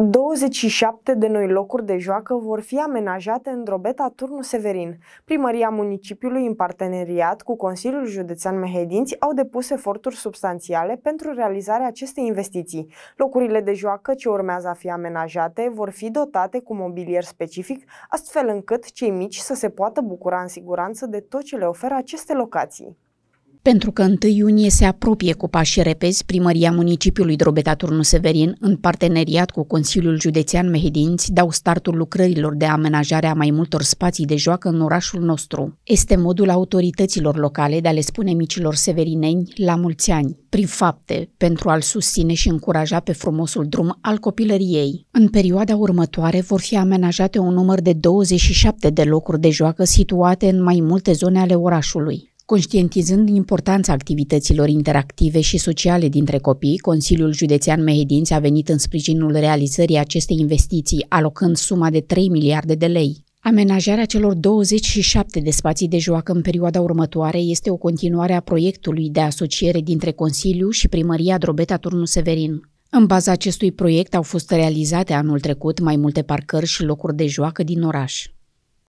27 de noi locuri de joacă vor fi amenajate în drobeta Turnu Severin. Primăria municipiului, în parteneriat cu Consiliul Județean Mehedinți, au depus eforturi substanțiale pentru realizarea acestei investiții. Locurile de joacă ce urmează a fi amenajate vor fi dotate cu mobilier specific, astfel încât cei mici să se poată bucura în siguranță de tot ce le oferă aceste locații. Pentru că 1 iunie se apropie cu pași repezi, primăria municipiului Drobeta Turnu Severin, în parteneriat cu Consiliul Județean Mehedinți, dau startul lucrărilor de amenajare a mai multor spații de joacă în orașul nostru. Este modul autorităților locale de a le spune micilor severineni la mulți ani, prin fapte, pentru a-l susține și încuraja pe frumosul drum al copilăriei. În perioada următoare vor fi amenajate un număr de 27 de locuri de joacă situate în mai multe zone ale orașului. Conștientizând importanța activităților interactive și sociale dintre copii, Consiliul Județean Mehedinți a venit în sprijinul realizării acestei investiții, alocând suma de 3 miliarde de lei. Amenajarea celor 27 de spații de joacă în perioada următoare este o continuare a proiectului de asociere dintre Consiliu și Primăria Drobeta Turnu Severin. În baza acestui proiect au fost realizate anul trecut mai multe parcări și locuri de joacă din oraș.